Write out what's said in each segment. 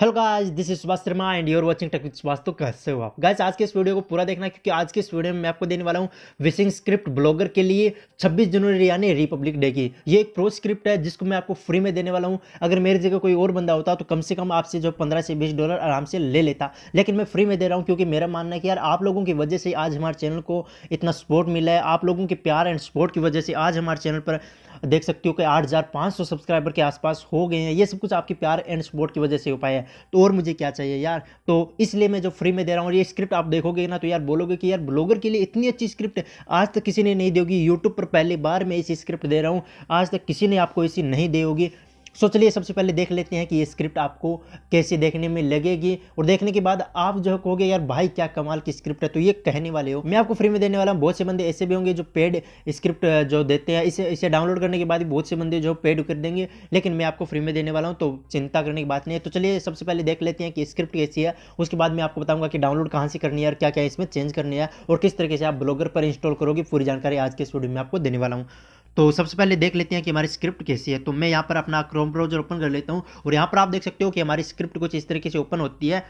hello guys this is Subhash Sharma and you're watching tech with Subhash तो कैसे हो आप गाइस आज के इस वीडियो को पूरा देखना क्योंकि आज के इस वीडियो में मैं आपको देने वाला हूँ विशिंग स्क्रिप्ट ब्लॉगर के लिए 26 जनवरी यानी रिपब्लिक डे की ये एक प्रो स्क्रिप्ट है जिसको मैं आपको फ्री में देने वाला हूँ अगर मेरी जगह कोई और बंदा होता तो कम से कम आपसे जो पंद्रह से बीस डॉलर आराम से ले लेता लेकिन मैं फ्री में दे रहा हूँ क्योंकि मेरा मानना है कि यार आप लोगों की वजह से आज हमारे चैनल को इतना सपोर्ट मिला है आप लोगों के प्यार एंड सपोर्ट की वजह से आज हमारे चैनल पर देख सकती हो कि आठ सब्सक्राइबर के आसपास हो गए हैं ये सब कुछ आपके प्यार एंड सपोर्ट की वजह से हो पाया तो और मुझे क्या चाहिए यार तो इसलिए मैं जो फ्री में दे रहा हूँ ये स्क्रिप्ट आप देखोगे ना तो यार बोलोगे कि यार ब्लॉगर के लिए इतनी अच्छी स्क्रिप्ट आज तक किसी ने नहीं दी होगी यूट्यूब पर पहली बार मैं इसी स्क्रिप्ट दे रहा हूँ आज तक किसी ने आपको इसी नहीं दी होगी सो चलिए सबसे पहले देख लेते हैं कि ये स्क्रिप्ट आपको कैसे देखने में लगेगी और देखने के बाद आप जो कहोगे यार भाई क्या कमाल की स्क्रिप्ट है तो ये कहने वाले हो मैं आपको फ्री में देने वाला हूँ बहुत से बंदे ऐसे भी होंगे जो पेड स्क्रिप्ट जो देते हैं इसे इसे डाउनलोड करने के बाद भी बहुत से बंदे जो पेड कर देंगे लेकिन मैं आपको फ्री में देने वाला हूँ तो चिंता करने की बात नहीं है तो चलिए सबसे पहले देख लेते हैं कि स्क्रिप्ट कैसी है उसके बाद मैं आपको बताऊंगा कि डाउनलोड कहाँ से करनी है और क्या क्या इसमें चेंज करनी है और किस तरीके से आप ब्लॉगर पर इंस्टॉल करोगे पूरी जानकारी आज के स्टूडियो में आपको देने वाला हूँ तो सबसे पहले देख लेते हैं कि हमारी स्क्रिप्ट कैसी है तो मैं यहाँ पर अपना क्रोम ब्राउजर ओपन कर लेता हूँ और यहाँ पर आप देख सकते हो कि हमारी स्क्रिप्ट कुछ इस तरीके से ओपन होती है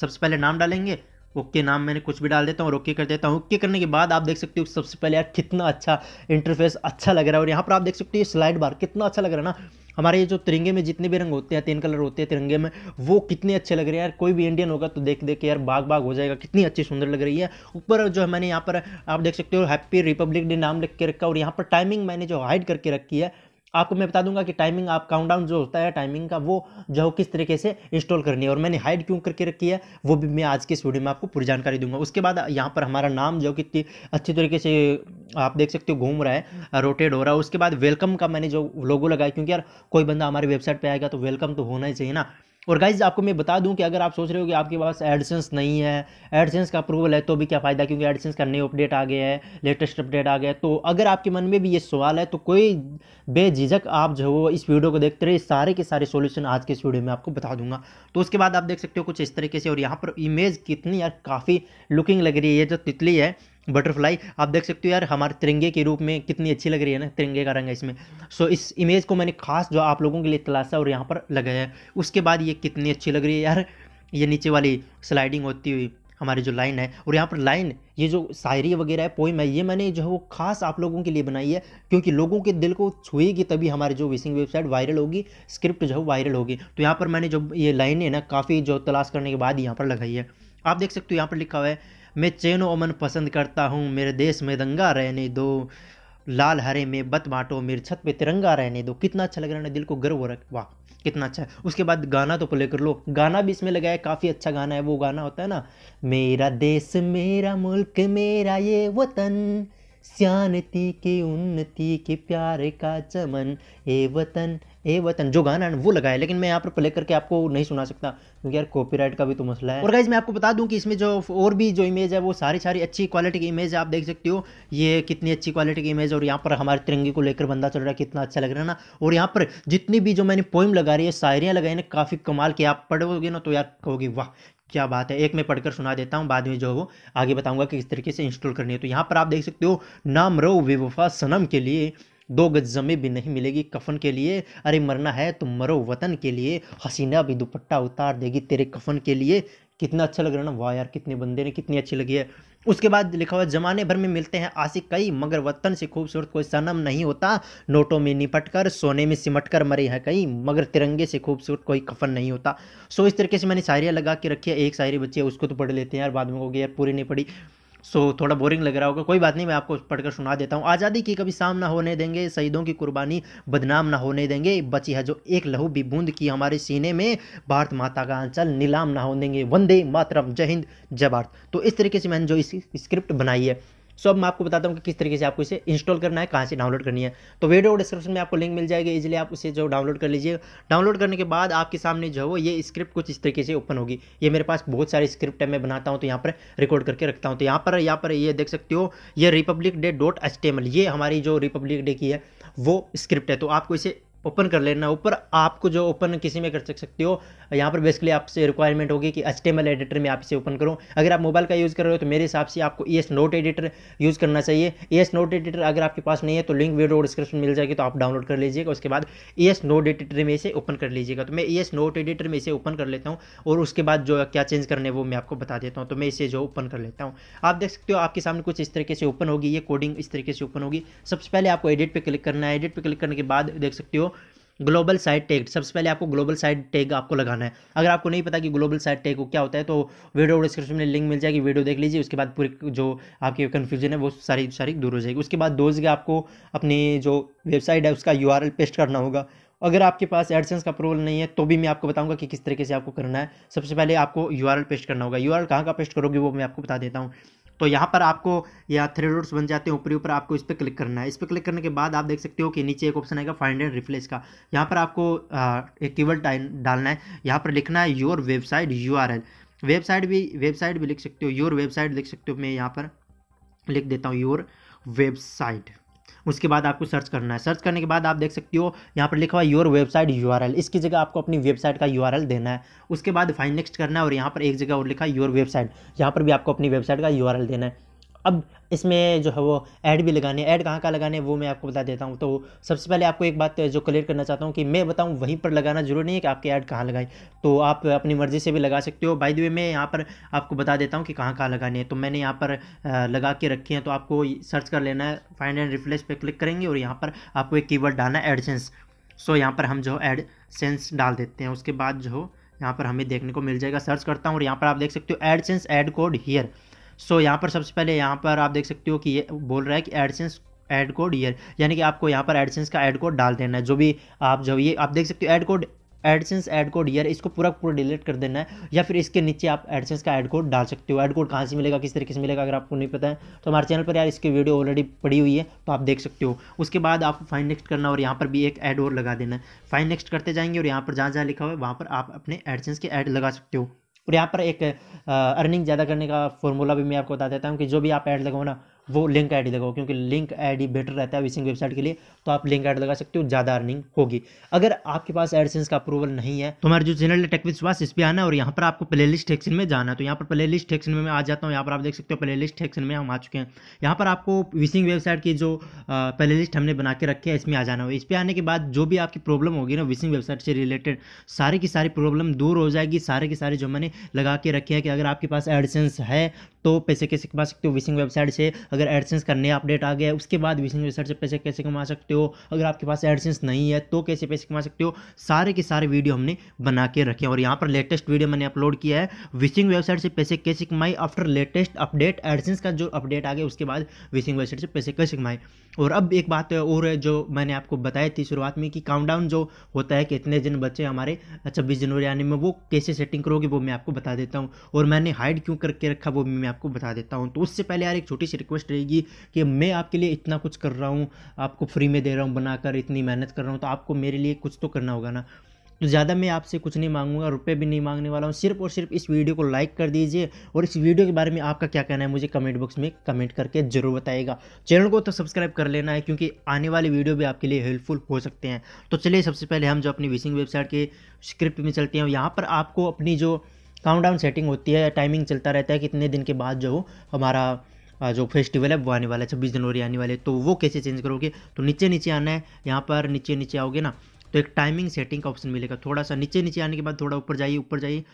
सबसे पहले नाम डालेंगे ओके नाम मैंने कुछ भी डाल देता हूँ और ओके कर देता हूँ ओके करने के बाद आप देख सकते हो सबसे पहले यार कितना अच्छा इंटरफेस अच्छा लग रहा है और यहाँ पर आप देख सकते हो स्लाइड बार कितना अच्छा लग रहा है ना हमारे ये जो तिरंगे में जितने भी रंग होते हैं तीन कलर होते हैं तिरंगे में वो कितने अच्छे लग रहे हैं यार कोई भी इंडियन होगा तो देख देख के यार बाग बाग हो जाएगा कितनी अच्छी सुंदर लग रही है ऊपर जो है मैंने यहाँ पर आप देख सकते हो हैप्पी रिपब्लिक डे नाम लिख के रखा और यहाँ पर टाइमिंग मैंने जो हाइड करके रखी है आपको मैं बता दूंगा कि टाइमिंग आप काउंटडाउन जो होता है टाइमिंग का वो जो किस तरीके से इंस्टॉल करनी है और मैंने हाइड क्यों करके रखी है वो भी मैं आज के इस वीडियो में आपको पूरी जानकारी दूंगा उसके बाद यहाँ पर हमारा नाम जो कितनी अच्छी तरीके से आप देख सकते हो घूम रहा है रोटेट हो रहा है उसके बाद वेलकम का मैंने जो लोगो लगाया क्योंकि यार कोई बंदा हमारी वेबसाइट पर आएगा तो वेलकम तो होना ही चाहिए ना और गाइज आपको मैं बता दूं कि अगर आप सोच रहे हो कि आपके पास एडसेंस नहीं है एडसेंस का अप्रूवल है तो भी क्या फ़ायदा क्योंकि एडसेंस का नए अपडेट आ गया है लेटेस्ट अपडेट आ गया है तो अगर आपके मन में भी ये सवाल है तो कोई बेझिझक आप जो हो इस वीडियो को देखते रहे सारे के सारे सोल्यूशन आज के इस वीडियो में आपको बता दूंगा तो उसके बाद आप देख सकते हो कुछ इस तरीके से और यहाँ पर इमेज कितनी यार काफ़ी लुकिंग लग रही है ये जो तितली है बटरफ्लाई आप देख सकते हो यार हमारे तिरंगे के रूप में कितनी अच्छी लग रही है ना तिरंगे का रंग है इसमें सो इस इमेज को मैंने खास जो आप लोगों के लिए तलाशा और यहाँ पर लगाया है उसके बाद ये कितनी अच्छी लग रही है यार ये नीचे वाली स्लाइडिंग होती हुई हमारी जो लाइन है और यहाँ पर लाइन ये जो शायरी वगैरह है पोइम है ये मैंने जो है वो खास आप लोगों के लिए बनाई है क्योंकि लोगों के दिल को छुएगी तभी हमारी जो विशिंग वेबसाइट वायरल होगी स्क्रिप्ट जो है वायरल होगी तो यहाँ पर मैंने जो ये लाइन है ना काफ़ी जो तलाश करने के बाद यहाँ पर लगाई है आप देख सकते हो यहाँ पर लिखा हुआ है मैं चैन अमन पसंद करता हूँ मेरे देश में दंगा रहने दो लाल हरे में बत बाँटो मेरे छत पे तिरंगा रहने दो कितना अच्छा लग रहा है दिल को गर्व हो रहा वाह कितना अच्छा है उसके बाद गाना तो प्ले कर लो गाना भी इसमें लगाया काफ़ी अच्छा गाना है वो गाना होता है ना मेरा देश मेरा मुल्क मेरा ये वतन श्यानती के उन्नति के प्यार का चमन ए वतन ए वतन जो गाना है वो लगाया लेकिन मैं यहाँ पर प्ले करके आपको नहीं सुना सकता क्योंकि यार कॉपीराइट का भी तो मसला है और गाइज मैं आपको बता दूँ कि इसमें जो और भी जो इमेज है वो सारी सारी अच्छी क्वालिटी की इमेज आप देख सकते हो ये कितनी अच्छी क्वालिटी की इमेज और यहाँ पर हमारे तिरंगे को लेकर बंदा चल रहा है कितना अच्छा लग रहा है ना और यहाँ पर जितनी भी जो मैंने पोइम लगा रही है शायरियाँ लगाई ना काफ़ी कमाल की आप पढ़ोगे ना तो यार कहोगे वाह क्या बात है एक मैं पढ़कर सुना देता हूँ बाद में जो वो आगे बताऊँगा कि किस तरीके से इंस्टॉल करनी है तो यहाँ पर आप देख सकते हो नाम रो बेवफा सनम के लिए दो गज जमी भी नहीं मिलेगी कफन के लिए अरे मरना है तो मरो वतन के लिए हसीना भी दुपट्टा उतार देगी तेरे कफन के लिए कितना अच्छा लग रहा ना वाह यार कितने बंदे ने कितनी अच्छी लगी है उसके बाद लिखा हुआ जमाने भर में मिलते हैं आशिक कई मगर वतन से खूबसूरत कोई सनम नहीं होता नोटों में निपट कर सोने में सिमट कर मरे हैं कई मगर तिरंगे से खूबसूरत कोई कफन नहीं होता सो इस तरीके से मैंने शायरियाँ लगा के रखी है एक शायरी बच्ची है उसको तो पढ़ लेते हैं यार बाद में हो गया यार पूरी नहीं पढ़ी सो so, थोड़ा बोरिंग लग रहा होगा कोई बात नहीं मैं आपको पढ़कर सुना देता हूँ आज़ादी की कभी शाम ना होने देंगे शहीदों की कुर्बानी बदनाम ना होने देंगे बची है जो एक लहू भी बूंद की हमारे सीने में भारत माता का आंचल नीलाम ना होने देंगे वंदे मातरम जय हिंद जय भारत तो इस तरीके से मैंने जो इस स्क्रिप्ट बनाई है सो अब मैं आपको बताता हूँ कि किस तरीके से आपको इसे इंस्टॉल करना है कहाँ से डाउनलोड करनी है तो वीडियो डिस्क्रिप्शन में आपको लिंक मिल जाएगी इजिली आप उसे जो डाउनलोड कर लीजिए डाउनलोड करने के बाद आपके सामने जो है वो ये स्क्रिप्ट कुछ इस तरीके से ओपन होगी ये मेरे पास बहुत सारी स्क्रिप्ट है मैं बनाता हूँ तो यहाँ पर रिकॉर्ड करके रखता हूँ तो यहाँ पर यहाँ पर ये देख सकते हो ये रिपब्लिक डे डॉट एच ये हमारी जो रिपब्लिक डे की है वो स्क्रिप्ट है तो आपको इसे ओपन कर लेना ऊपर आपको जो ओपन किसी में कर सकते हो यहाँ पर बेसिकली आपसे रिक्वायरमेंट होगी कि एच एडिटर में आप इसे ओपन करो अगर आप मोबाइल का यूज़ कर रहे हो तो मेरे हिसाब से आपको ई नोट एडिटर यूज़ करना चाहिए ई नोट एडिटर अगर आपके पास नहीं है तो लिंक वीडियो डिस्क्रिप्शन मिल जाएगी तो आप डाउनलोड कर लीजिएगा उसके बाद ई नोट एडिटर में इसे ओपन कर लीजिएगा तो मैं ई नोट एडिटर में इसे ओपन कर लेता हूँ और उसके बाद जो क्या चेंज करने है वो मैं आपको बता देता हूँ तो मैं इसे जो ओपन कर लेता हूँ आप देख सकते हो आपके सामने कुछ इस तरीके से ओपन होगी ये कोडिंग इस तरीके से ओपन होगी सबसे पहले आपको एडिट पर क्लिक करना है एडिट पर क्लिक करने के बाद देख सकते हो ग्लोबल साइट टेग सबसे पहले आपको ग्लोबल साइट टेग आपको लगाना है अगर आपको नहीं पता कि ग्लोबल साइट टेग को क्या होता है तो वीडियो डिस्क्रिप्शन में लिंक मिल जाएगी वीडियो देख लीजिए उसके बाद पूरी जो आपकी कन्फ्यूजन है वो सारी सारी दूर हो जाएगी उसके बाद दोस्त आपको अपनी जो वेबसाइट है उसका यू पेस्ट करना होगा अगर आपके पास एडसेंस का अप्रूवल नहीं है तो भी मैं आपको बताऊंगा कि किस तरीके से आपको करना है सबसे पहले आपको यू पेस्ट करना होगा यू कहाँ का पेस्ट करोगे वो मैं आपको बता देता हूँ तो यहाँ पर आपको या थ्री डॉट्स बन जाते हैं ऊपरी ऊपर आपको इस पर क्लिक करना है इस पर क्लिक करने के बाद आप देख सकते हो कि नीचे एक ऑप्शन आएगा फाइंड एंड रिप्लेस का यहाँ पर आपको एक कीवर्ड डालना है यहाँ पर लिखना है योर वेबसाइट यू वेबसाइट भी वेबसाइट भी लिख सकते हो योर वेबसाइट लिख सकते हो मैं यहाँ पर लिख देता हूँ योर वेबसाइट उसके बाद आपको सर्च करना है सर्च करने के बाद आप देख सकते हो यहाँ पर लिखा हुआ योर वेबसाइट यू इसकी जगह आपको अपनी वेबसाइट का यू देना है उसके बाद फाइन नेक्स्ट करना है और यहाँ पर एक जगह और लिखा योर वेबसाइट यहाँ पर भी आपको अपनी वेबसाइट का यू देना है अब इसमें जो है वो ऐड भी लगाने ऐड कहाँ कहाँ लगाने वो मैं आपको बता देता हूँ तो सबसे पहले आपको एक बात जो क्लियर करना चाहता हूँ कि मैं बताऊँ वहीं पर लगाना जरूरी नहीं है कि आपके ऐड कहाँ लगाएं तो आप अपनी मर्ज़ी से भी लगा सकते हो बाई द वे मैं यहाँ पर आपको बता देता हूँ कि कहाँ कहाँ लगाने हैं तो मैंने यहाँ पर लगा के रखी हैं तो आपको सर्च कर लेना है फाइंड एंड रिफ्लेस पर क्लिक करेंगे और यहाँ पर आपको एक कीवर्ड डालना है एडसेंस सो यहाँ पर हम जो एड सेंस डाल देते हैं उसके बाद जो यहाँ पर हमें देखने को मिल जाएगा सर्च करता हूँ और यहाँ पर आप देख सकते हो AdSense ad code here so so, यहाँ पर सबसे पहले यहाँ पर आप देख सकते हो कि ये बोल रहा है कि एडसेंस एड कोड ईयर यानी कि आपको यहाँ पर एडसेंस का एड कोड डाल देना है जो भी आप जो ये आप देख सकते हो ad code AdSense ad code here इसको पूरा पूरा डिलीट कर देना है या फिर इसके नीचे आप एडसेंस का एड कोड डाल सकते हो एड कोड कहाँ से मिलेगा किस तरीके से मिलेगा अगर आपको नहीं पता है तो हमारे चैनल पर यार इसकी वीडियो ऑलरेडी पड़ी हुई है तो आप देख सकते हो उसके बाद आपको फाइन नेक्स्ट करना और यहाँ पर भी एक एड और लगा देना है फाइन नेक्स्ट करते जाएंगे और यहाँ पर जहाँ जहाँ लिखा हुआ है वहाँ पर आप अपने एडसेंस के एड लगा सकते हो और यहाँ पर एक अर्निंग ज़्यादा करने का फॉर्मूला भी मैं आपको बता देता हूँ कि जो भी आप ऐड लगाओ ना वो लिंक आईडी लगाओ क्योंकि लिंक आईडी बेटर रहता है विसिंग वेबसाइट के लिए तो आप लिंक ऐड लगा सकते हो ज़्यादा अर्निंग होगी अगर आपके पास एडसेंस का अप्रूवल नहीं है तो हमारे जो चैनल है टेक विश्वास इस पर आना और यहाँ पर आपको प्ले लिस्ट एक्शन में जाना है तो यहाँ पर प्ले लिस्ट एक्शन में मैं आ जाता हूँ यहाँ पर आप देख सकते हो प्ले लिस्ट एक्शन में हम आ चुके हैं यहाँ पर आपको विसिंग वेबसाइट की जो प्ले लिस्ट हमने बना के रखी है इसमें आ जाना हो इस पर आने के बाद जो भी आपकी प्रॉब्लम होगी ना विसिंग वेबसाइट से रिलेटेड सारी की सारी प्रॉब्लम दूर हो जाएगी सारे के सारे जो मैंने लगा के रखे हैं कि अगर आपके पास एडसेंस है तो पैसे कैसे कमा सकते हो विशिंग वेबसाइट से अगर एडसेंस करने अपडेट आ गया उसके बाद विशिंग वेबसाइट से पैसे कैसे कमा सकते हो अगर आपके पास एडसेंस नहीं है तो कैसे पैसे कमा सकते हो सारे के सारे वीडियो हमने बना के रखे और यहाँ पर लेटेस्ट वीडियो मैंने अपलोड किया है विशिंग वेबसाइट से पैसे कैसे कमाई आफ्टर लेटेस्ट अपडेट एडसेंस का जो अपडेट आ गया उसके बाद विशिंग वेबसाइट से पैसे कैसे कमाए और अब एक बात और है जो मैंने आपको बताई थी शुरुआत में कि काउंटडाउन जो होता है कि इतने दिन बचे हमारे छब्बीस जनवरी आने में वो कैसे सेटिंग करोगे वो मैं आपको बता देता हूँ और मैंने हाइड क्यों करके रखा वो मैं आपको बता देता हूँ तो उससे पहले यार एक छोटी सी रिक्वेस्ट रहेगी कि मैं आपके लिए इतना कुछ कर रहा हूँ आपको फ्री में दे रहा हूँ बनाकर इतनी मेहनत कर रहा हूँ तो आपको मेरे लिए कुछ तो करना होगा ना तो ज़्यादा मैं आपसे कुछ नहीं मांगूंगा रुपए भी नहीं मांगने वाला हूँ सिर्फ और सिर्फ इस वीडियो को लाइक कर दीजिए और इस वीडियो के बारे में आपका क्या कहना है मुझे कमेंट बॉक्स में कमेंट करके ज़रूर बताएगा चैनल को तो सब्सक्राइब कर लेना है क्योंकि आने वाले वीडियो भी आपके लिए हेल्पफुल हो सकते हैं तो चलिए सबसे पहले हम जो अपनी विशिंग वेबसाइट के स्क्रिप्ट में चलते हैं यहाँ पर आपको अपनी जो काउंटडाउन सेटिंग होती है टाइमिंग चलता रहता है कितने दिन के बाद जो हमारा जो फेस्टिवल है वो आने वाला है छब्बीस जनवरी आने वाले तो वो कैसे चेंज करोगे तो नीचे नीचे आना है यहाँ पर नीचे नीचे आओगे ना तो एक टाइमिंग सेटिंग का ऑप्शन मिलेगा थोड़ा सा नीचे नीचे आने के बाद थोड़ा ऊपर जाइए ऊपर जाइए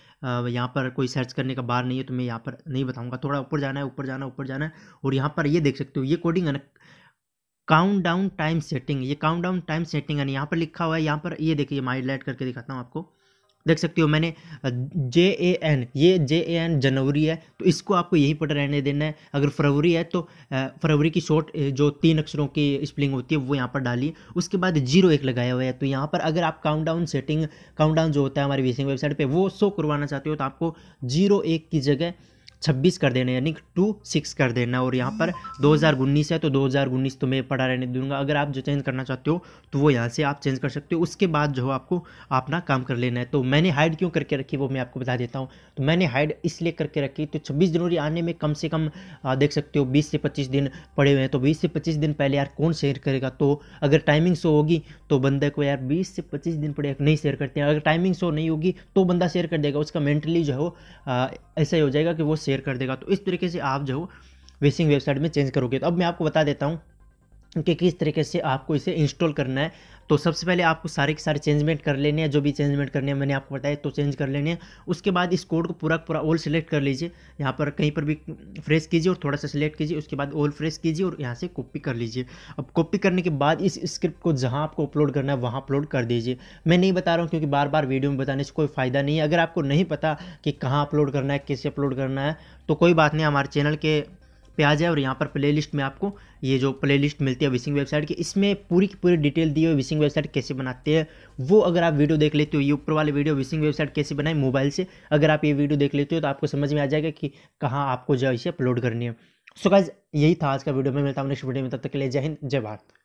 यहाँ पर कोई सर्च करने का बार नहीं है तो मैं यहाँ पर नहीं बताऊँगा थोड़ा ऊपर जाना है ऊपर जाना है ऊपर जाना है और यहाँ पर ये देख सकते हो ये कोडिंग है ना काउंट डाउन टाइम सेटिंग ये काउंट डाउन टाइम सेटिंग है यहाँ पर लिखा हुआ है यहाँ पर ये देखिए माइंड लाइट करके दिखाता हूँ आपको देख सकते हो मैंने जे ए एन ये जे ए एन जनवरी है तो इसको आपको यहीं पर रहने देना है अगर फरवरी है तो फरवरी की शॉर्ट जो तीन अक्षरों की स्प्लिंग होती है वो यहाँ पर डाली उसके बाद जीरो एक लगाया हुआ है तो यहाँ पर अगर आप काउंटडाउन सेटिंग काउंटडाउन जो होता है हमारी वेसिंग वेबसाइट पर वो शो करवाना चाहते हो तो आपको जीरो एक की जगह छब्बीस कर देना यानी टू सिक्स कर देना और यहाँ पर दो हज़ार उन्नीस है तो दो हज़ार उन्नीस तो मैं पढ़ा रहने दूंगा अगर आप जो चेंज करना चाहते हो तो वो यहाँ से आप चेंज कर सकते हो उसके बाद जो आपको अपना काम कर लेना है तो मैंने हाइड क्यों करके रखी वो मैं आपको बता देता हूँ तो मैंने हाइड इसलिए करके रखी तो छब्बीस जनवरी आने में कम से कम देख सकते हो बीस से पच्चीस दिन पड़े हुए हैं तो बीस से पच्चीस दिन पहले यार कौन शेयर करेगा तो अगर टाइमिंग शो होगी तो बंदे को यार बीस से पच्चीस दिन पड़े नहीं शेयर करते हैं अगर टाइमिंग शो नहीं होगी तो बंदा शेयर कर देगा उसका मेंटली जो है वो ऐसा ही हो जाएगा कि वो शेयर कर देगा तो इस तरीके से आप जो विशिंग वेबसाइट में चेंज करोगे तो अब मैं आपको बता देता हूँ कि किस तरीके से आपको इसे इंस्टॉल करना है तो सबसे पहले आपको सारे के सारे चेंजमेंट कर लेने हैं जो भी चेंजमेंट करने हैं मैंने आपको बताया तो चेंज कर लेने हैं उसके बाद इस कोड को पूरा पूरा ऑल सेलेक्ट कर लीजिए यहाँ पर कहीं पर भी फ्रेश कीजिए और थोड़ा सा सिलेक्ट कीजिए उसके बाद ऑल फ्रेश कीजिए और यहाँ से कॉपी कर लीजिए अब कॉपी करने के बाद इस स्क्रिप्ट को जहाँ आपको अपलोड करना है वहाँ अपलोड कर दीजिए मैं नहीं बता रहा हूँ क्योंकि बार बार वीडियो में बताने से कोई फ़ायदा नहीं है अगर आपको नहीं पता कि कहाँ अपलोड करना है कैसे अपलोड करना है तो कोई बात नहीं हमारे चैनल के पे आ जाए और यहाँ पर प्लेलिस्ट में आपको ये जो प्लेलिस्ट मिलती है विशिंग वेबसाइट की इसमें पूरी की पूरी डिटेल दी हुई विशिंग वेबसाइट कैसे बनाते हैं वो अगर आप वीडियो देख लेते हो ये ऊपर वाले वीडियो विशिंग वेबसाइट कैसे बनाए मोबाइल से अगर आप ये वीडियो देख लेते हो तो आपको समझ में आ जाएगा कि कहाँ आपको जो इसे अपलोड करनी है सो so गाइज यही था आज का वीडियो में मिलता हूँ नेक्स्ट वीडियो में तब तक के लिए जय हिंद जय भारत